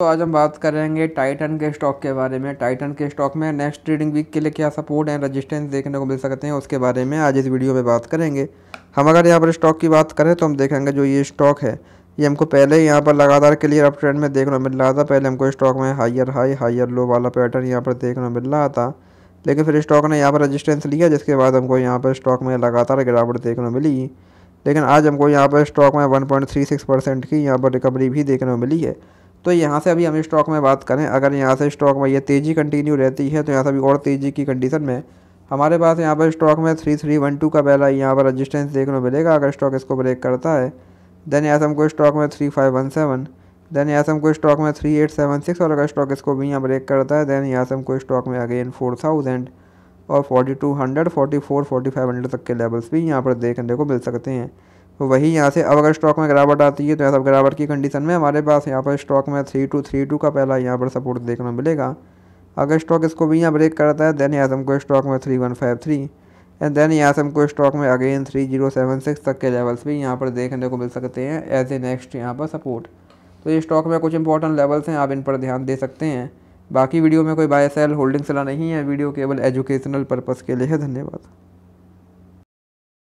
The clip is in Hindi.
तो आज हम बात करेंगे टाइटन के स्टॉक के बारे में टाइटन के स्टॉक में नेक्स्ट ट्रेडिंग वीक के लिए क्या सपोर्ट एंड रेजिस्टेंस देखने को मिल सकते हैं उसके बारे में आज इस वीडियो में बात करेंगे हम अगर यहाँ पर स्टॉक की बात करें तो हम देखेंगे जो ये स्टॉक है ये हमको पहले यहाँ पर लगातार क्लियर अप ट्रेंड में देखने को मिल रहा था पहले हमको स्टॉक में हायर हाई हायर लो वाला पैटर्न यहाँ पर देखने को मिल रहा था लेकिन फिर स्टॉक ने यहाँ पर रजिस्टेंस लिया जिसके बाद हमको यहाँ पर स्टॉक में लगातार गिरावट देखने को मिली लेकिन आज हमको यहाँ पर स्टॉक में वन परसेंट की यहाँ पर रिकवरी भी देखने को मिली है तो यहाँ से अभी हम स्टॉक में बात करें अगर यहाँ से स्टॉक में ये तेज़ी कंटिन्यू रहती है तो यहाँ से अभी और तेज़ी की कंडीशन में हमारे पास यहाँ पर स्टॉक में थ्री थ्री वन टू का पहला यहाँ पर रजिस्टेंस देखने को मिलेगा अगर स्टॉक इसको ब्रेक करता है देन यहाँ से हमको स्टॉक में three five one seven then यहाँ से हमको स्टॉक में थ्री एट सेवन सिक्स और अगर स्टॉक इसको भी यहाँ ब्रेक करता है देन यहाँ से हमको स्टॉक में अगेन फोर थाउजेंड और forty two hundred forty four forty five hundred तक के लेवल्स भी यहाँ पर देखने को मिल सकते हैं वही यहाँ से अब अगर स्टॉक में गिरावट आती है तो ऐसा गिरावट की कंडीशन में हमारे पास यहाँ पर स्टॉक में थ्री टू थ्री टू का पहला यहाँ पर सपोर्ट देखना मिलेगा अगर स्टॉक इसको भी यहाँ ब्रेक करता है देन यहाँ से हमको स्टॉक में three one five three and then यहाँ से हमको स्टॉक में again three zero seven six तक के लेवल्स भी यहाँ पर देखने को मिल सकते हैं एज ए नेक्स्ट यहाँ पर सपोर्ट तो ये स्टॉक में कुछ इंपॉर्टेंट लेवल्स हैं आप इन पर ध्यान दे सकते हैं बाकी वीडियो में कोई बाय सेल होल्डिंग सलाह नहीं है वीडियो केवल एजुकेशनल पर्पज़ के लिए है धन्यवाद